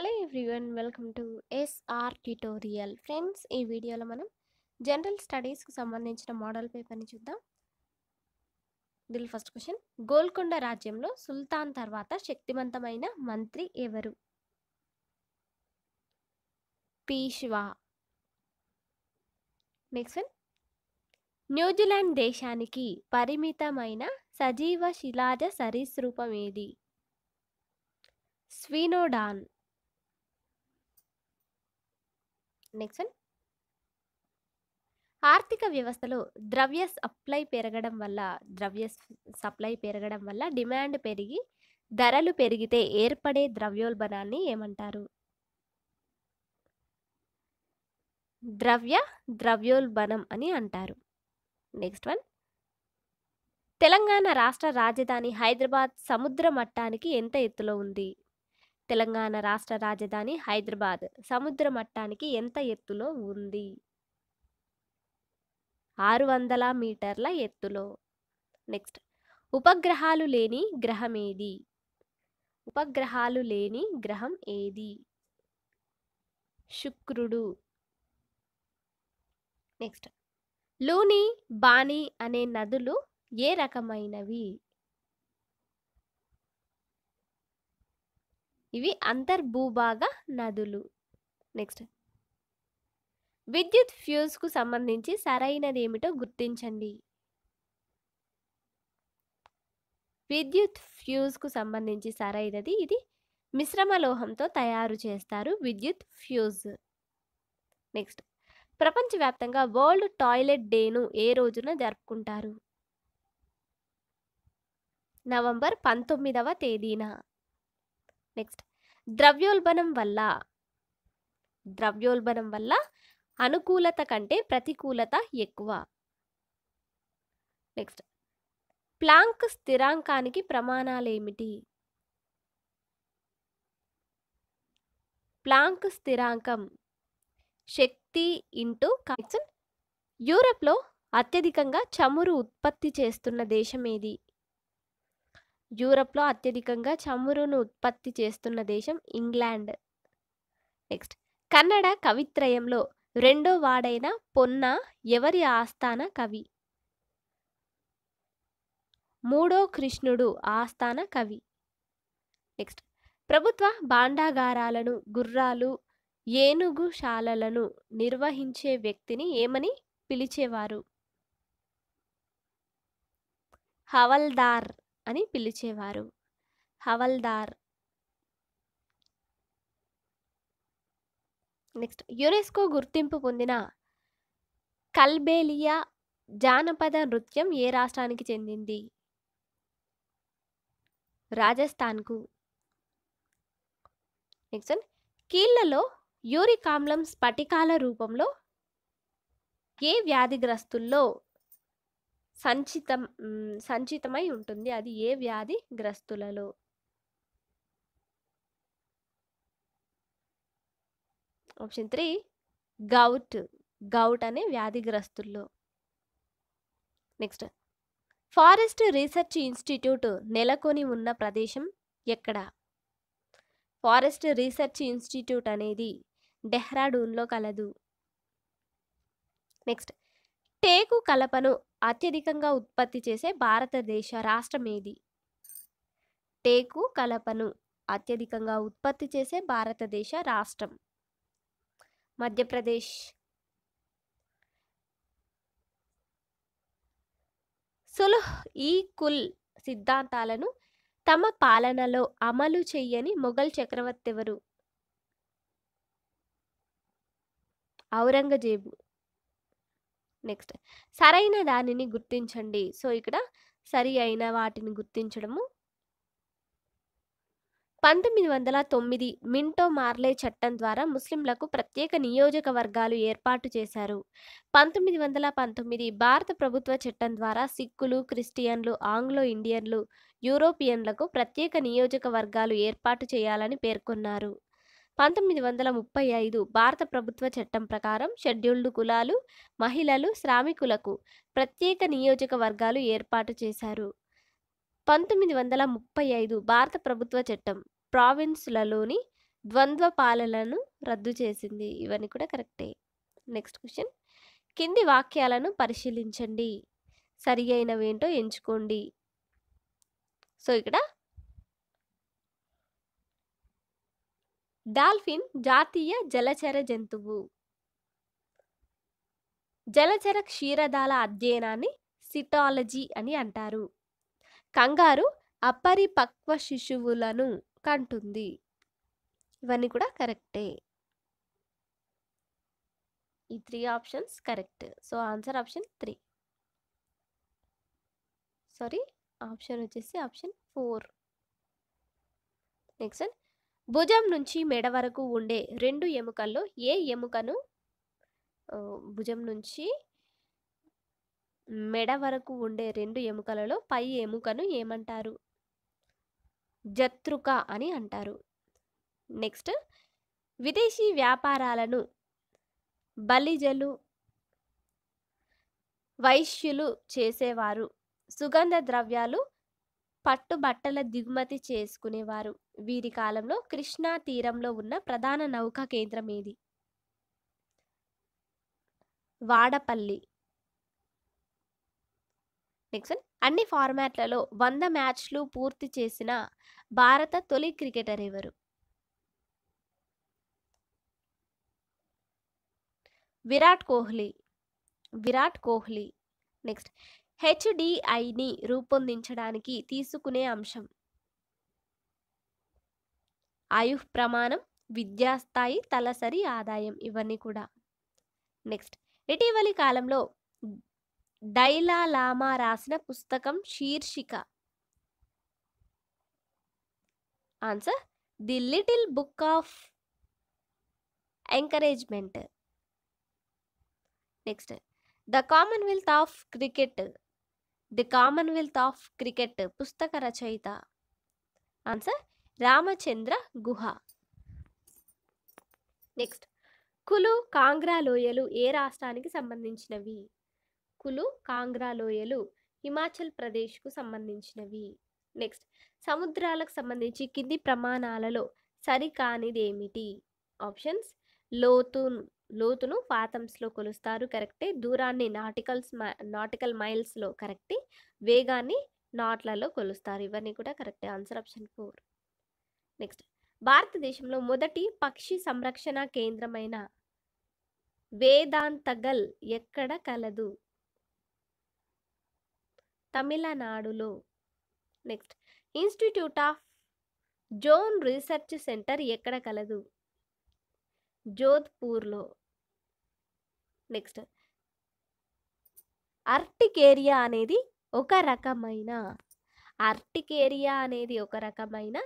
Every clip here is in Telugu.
hello everyone welcome to SR tutorial friends ఈ వీడియోలో మనం జనరల్ స్టడీస్కి సంబంధించిన మోడల్ పేపర్ని చూద్దాం దిల్ ఫస్ట్ క్వశ్చన్ గోల్కొండ రాజ్యంలో సుల్తాన్ తర్వాత శక్తివంతమైన మంత్రి ఎవరు పీష్వా నెక్స్ట్ వన్ న్యూజిలాండ్ దేశానికి పరిమితమైన సజీవ శిలాజ సరీసృపం ఏది స్వీనోడాన్ నెక్స్ట్ వన్ ఆర్థిక వ్యవస్థలో ద్రవ్య సప్లై పెరగడం వల్ల ద్రవ్య సప్లై పెరగడం వల్ల డిమాండ్ పెరిగి ధరలు పెరిగితే ఏర్పడే ద్రవ్యోల్బణాన్ని ఏమంటారు ద్రవ్య ద్రవ్యోల్బణం అని అంటారు నెక్స్ట్ వన్ తెలంగాణ రాష్ట్ర రాజధాని హైదరాబాద్ సముద్ర మట్టానికి ఎంత ఎత్తులో ఉంది తెలంగాణ రాష్ట్ర రాజధాని హైదరాబాద్ సముద్ర మట్టానికి ఎంత ఎత్తులో ఉంది ఆరు వందల మీటర్ల ఎత్తులో నెక్స్ట్ ఉపగ్రహాలు లేని గ్రహం ఏది ఉపగ్రహాలు లేని గ్రహం ఏది శుక్రుడు నెక్స్ట్ లూని బాణి అనే నదులు ఏ రకమైనవి ఇవి అంతర్భూభాగ నదులు నెక్స్ట్ విద్యుత్ ఫ్యూజ్కు సంబంధించి సరైనది ఏమిటో గుర్తించండి విద్యుత్ ఫ్యూజ్కు సంబంధించి సరైనది ఇది మిశ్రమ లోహంతో తయారు చేస్తారు విద్యుత్ ఫ్యూజ్ నెక్స్ట్ ప్రపంచవ్యాప్తంగా వరల్డ్ టాయిలెట్ డేను ఏ రోజున జరుపుకుంటారు నవంబర్ పంతొమ్మిదవ తేదీన నెక్స్ట్ ద్రవ్యోల్బణం వల్ల ద్రవ్యోల్బణం వల్ల అనుకూలత కంటే ప్రతికూలత ఎక్కువ నెక్స్ట్ ప్లాంక్ స్థిరాంకానికి ప్రమాణాలు ఏమిటి ప్లాంక్ స్థిరాంకం శక్తి ఇంటూ కాన్సన్ యూరప్లో అత్యధికంగా చమురు ఉత్పత్తి చేస్తున్న దేశం ఏది యూరప్లో అత్యధికంగా చమురును ఉత్పత్తి చేస్తున్న దేశం ఇంగ్లాండ్ నెక్స్ట్ కన్నడ కవిత్రయంలో రెండో వాడైన పొన్న ఎవరి ఆస్థాన కవి మూడో కృష్ణుడు ఆస్థాన కవి నెక్స్ట్ ప్రభుత్వ బాండాగారాలను గుర్రాలు ఏనుగు శాలలను నిర్వహించే వ్యక్తిని ఏమని పిలిచేవారు హవల్దార్ అని పిలిచేవారు హవల్దార్ నెక్స్ట్ యునెస్కో గుర్తింపు పొందిన కల్బేలియా జానపద నృత్యం ఏ రాష్ట్రానికి చెందింది రాజస్థాన్కు నెక్స్ట్ కీళ్లలో యూరికామ్లం స్ఫటికాల రూపంలో ఏ వ్యాధిగ్రస్తుల్లో సంచితం సంచితమై ఉంటుంది అది ఏ వ్యాధి గ్రస్తులలో ఆప్షన్ త్రీ గౌట్ గౌట్ అనే వ్యాధిగ్రస్తుల్లో నెక్స్ట్ ఫారెస్ట్ రీసెర్చ్ ఇన్స్టిట్యూట్ నెలకొని ఉన్న ప్రదేశం ఎక్కడ ఫారెస్ట్ రీసెర్చ్ ఇన్స్టిట్యూట్ అనేది డెహ్రాడూన్లో కలదు నెక్స్ట్ టేకు కలపను అత్యధికంగా ఉత్పత్తి చేసే భారతదేశ రాష్ట్రం ఏది టేకు కలపను అత్యధికంగా ఉత్పత్తి చేసే భారతదేశ రాష్ట్రం మధ్యప్రదేశ్ సులుహ్ ఈ కుల్ సిద్ధాంతాలను తమ పాలనలో అమలు చెయ్యని మొఘల్ చక్రవర్తి ఎవరు ఔరంగజేబు నెక్స్ట్ సరైన దానిని గుర్తించండి సో ఇక్కడ సరి అయిన వాటిని గుర్తించడము పంతొమ్మిది వందల తొమ్మిది మింటో మార్లే చట్టం ద్వారా ముస్లింలకు ప్రత్యేక నియోజకవర్గాలు ఏర్పాటు చేశారు పంతొమ్మిది వందల పంతొమ్మిది భారత ప్రభుత్వ చట్టం ద్వారా సిక్కులు క్రిస్టియన్లు ఆంగ్లో ఇండియన్లు యూరోపియన్లకు ప్రత్యేక నియోజకవర్గాలు ఏర్పాటు చేయాలని పేర్కొన్నారు పంతొమ్మిది వందల ముప్పై ఐదు భారత ప్రభుత్వ చట్టం ప్రకారం షెడ్యూల్డ్ కులాలు మహిళలు శ్రామికులకు ప్రత్యేక నియోజకవర్గాలు ఏర్పాటు చేశారు పంతొమ్మిది వందల ముప్పై ఐదు భారత ప్రభుత్వ చట్టం ప్రావిన్స్లలోని ద్వంద్వ పాలనను రద్దు చేసింది ఇవన్నీ కూడా కరెక్టే నెక్స్ట్ క్వశ్చన్ కింది వాక్యాలను పరిశీలించండి సరి అయినవేంటో ఎంచుకోండి సో ఇక్కడ డాల్ఫిన్ జాతీయ జలచర జంతువు జలచర క్షీరదాల అధ్యయనాన్ని సిటాలజీ అని అంటారు కంగారు అపరిపక్వ శిశువులను కంటుంది ఇవన్నీ కూడా కరెక్టే ఈ three options correct so answer option three sorry option వచ్చేసి ఆప్షన్ ఫోర్ నెక్స్ట్ భుజం నుంచి మెడ వరకు ఉండే రెండు ఎముకల్లో ఏ ఎముకను భుజం నుంచి మెడ వరకు ఉండే రెండు ఎముకలలో పై ఎముకను ఏమంటారు జత్రుక అని అంటారు నెక్స్ట్ విదేశీ వ్యాపారాలను బలిజలు వైశ్యులు చేసేవారు సుగంధ ద్రవ్యాలు పట్టు బట్టల దిగుమతి చేసుకునేవారు వీరి కాలంలో కృష్ణా తీరంలో ఉన్న ప్రధాన నౌకా కేంద్రం ఏది వాడపల్లి నెక్స్ట్ అన్ని ఫార్మాట్లలో వంద మ్యాచ్లు పూర్తి చేసిన భారత తొలి క్రికెటర్ ఎవరు విరాట్ కోహ్లీ విరాట్ కోహ్లీ నెక్స్ట్ హెచ్డిఐని రూపొందించడానికి తీసుకునే అంశం ఆయుః ప్రమాణం విద్యాస్థాయి తలసరి ఆదాయం ఇవన్నీ కూడా నెక్స్ట్ ఇటీవలి కాలంలో డైలా లామా రాసిన పుస్తకం శీర్షిక answer the little book of encouragement next the commonwealth of cricket the commonwealth of cricket పుస్తక రచయిత ఆన్సర్ రామచంద్ర గుహ నెక్స్ట్ కులు కాంగ్రా లోయలు ఏ రాష్ట్రానికి సంబంధించినవి కులు కాంగ్రా లోయలు హిమాచల్ ప్రదేశ్కు సంబంధించినవి నెక్స్ట్ సముద్రాలకు సంబంధించి కింది ప్రమాణాలలో సరికానిదేమిటి ఆప్షన్స్ లోతు లోతును ఫాథమ్స్లో కొలుస్తారు కరెక్టే దూరాన్ని నాటికల్స్ నాటికల్ మైల్స్లో కరెక్టే వేగాన్ని నాట్లలో కొలుస్తారు ఇవన్నీ కూడా కరెక్టే ఆన్సర్ ఆప్షన్ ఫోర్ నెక్స్ట్ భారతదేశంలో మొదటి పక్షి సంరక్షణ కేంద్రమైన వేదాంతగల్ ఎక్కడ కలదు తమిళనాడులో next institute of zone research centre ఎక్కడ కలదు జోధ్పూర్లో నెక్స్ట్ ఆర్టికేరియా అనేది ఒక రకమైన ఆర్టికేరియా అనేది ఒక రకమైన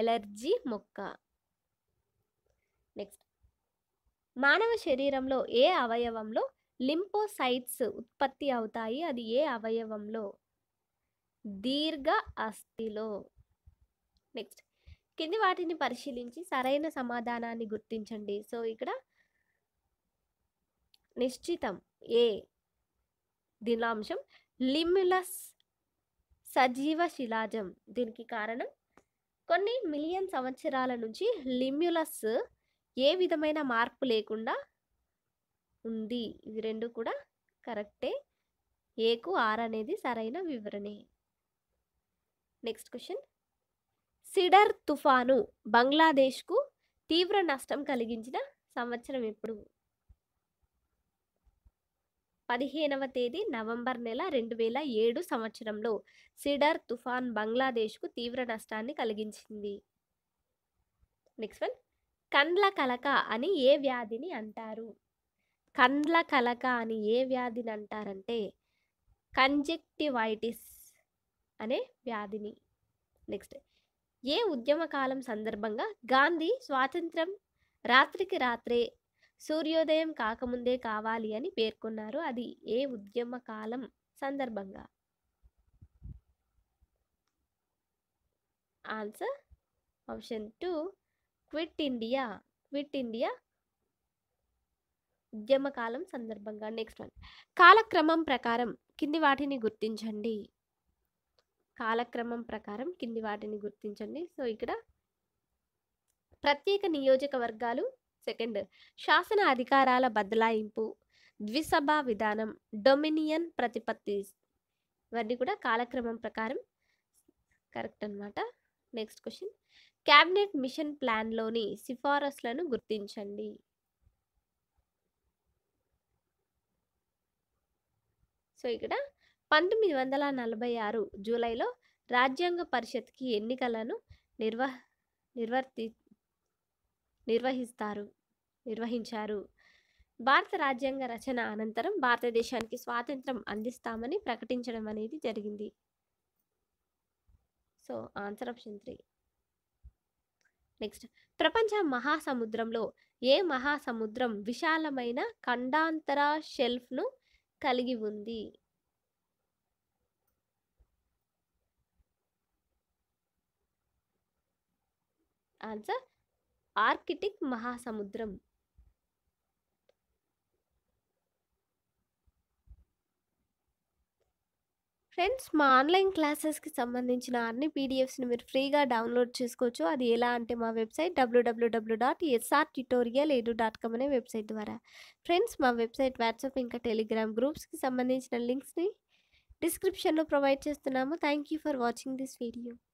ఎలర్జీ మొక్క నెక్స్ట్ మానవ శరీరంలో ఏ అవయవంలో లింపోసైట్స్ ఉత్పత్తి అవుతాయి అది ఏ అవయవంలో దీర్ఘ అస్థిలో నెక్స్ట్ కింది వాటిని పరిశీలించి సరైన సమాధానాన్ని గుర్తించండి సో ఇక్కడ నిశ్చితం ఏ దీనిలో లిమ్యులస్ సజీవ శిలాజం దీనికి కారణం కొన్ని మిలియన్ సంవత్సరాల నుంచి లిమ్యులస్ ఏ విధమైన మార్పు లేకుండా ఉంది ఇవి రెండు కూడా కరెక్టే ఏకు ఆర్ అనేది సరైన వివరణే నెక్స్ట్ క్వశ్చన్ సిడర్ తుఫాను బంగ్లాదేశ్కు తీవ్ర నష్టం కలిగించిన సంవత్సరం ఎప్పుడు పదిహేనవ తేదీ నవంబర్ నెల రెండు వేల ఏడు సంవత్సరంలో సిడర్ తుఫాన్ బంగ్లాదేశ్కు తీవ్ర నష్టాన్ని కలిగించింది నెక్స్ట్ వన్ కండ్ల కలక అని ఏ వ్యాధిని అంటారు కండ్ల కలక అని ఏ వ్యాధిని అంటారంటే కంజెక్టివైటిస్ అనే వ్యాధిని నెక్స్ట్ ఏ ఉద్యమకాలం సందర్భంగా గాంధీ స్వాతంత్రం రాత్రికి రాత్రే సూర్యోదయం కాకముందే కావాలి అని పేర్కొన్నారు అది ఏ ఉద్యమ కాలం సందర్భంగా answer option two quit India quit India ఉద్యమకాలం సందర్భంగా నెక్స్ట్ వన్ కాలక్రమం ప్రకారం కింది వాటిని గుర్తించండి కాలక్రమం ప్రకారం కింది వాటిని గుర్తించండి సో ఇక్కడ ప్రత్యేక నియోజకవర్గాలు సెకండ్ శాసన అధికారాల బదలాయింపు ద్విసభ విధానం డొమినియన్ ప్రతిపత్తి ఇవన్నీ కూడా కాలక్రమం ప్రకారం కరెక్ట్ అనమాట నెక్స్ట్ క్వశ్చన్ క్యాబినెట్ మిషన్ ప్లాన్లోని సిఫారసులను గుర్తించండి సో ఇక్కడ పంతొమ్మిది వందల నలభై ఆరు జూలైలో రాజ్యాంగ పరిషత్కి ఎన్నికలను నిర్వ నిర్వర్తి నిర్వహిస్తారు నిర్వహించారు భారత రాజ్యాంగ రచన అనంతరం భారతదేశానికి స్వాతంత్రం అందిస్తామని ప్రకటించడం అనేది జరిగింది so answer option three next ప్రపంచ మహాసముద్రంలో ఏ మహాసముద్రం విశాలమైన ఖండాంతర షెల్ఫ్ను కలిగి ఉంది ఆన్సర్ ఆర్కిటిక్ మహాసముద్రం ఫ్రెండ్స్ మా ఆన్లైన్ క్లాసెస్కి సంబంధించిన అన్ని పీడిఎఫ్స్ని మీరు ఫ్రీగా డౌన్లోడ్ చేసుకోవచ్చు అది ఎలా అంటే మా website WWW dot SR tutorial ఏడు డాట్ కామ్ అనే వెబ్సైట్ ద్వారా ఫ్రెండ్స్ మా వెబ్సైట్ వాట్సాప్ ఇంకా టెలిగ్రామ్ గ్రూప్స్కి సంబంధించిన లింక్స్ని డిస్క్రిప్షన్లో ప్రొవైడ్ చేస్తున్నాము thank you for watching this video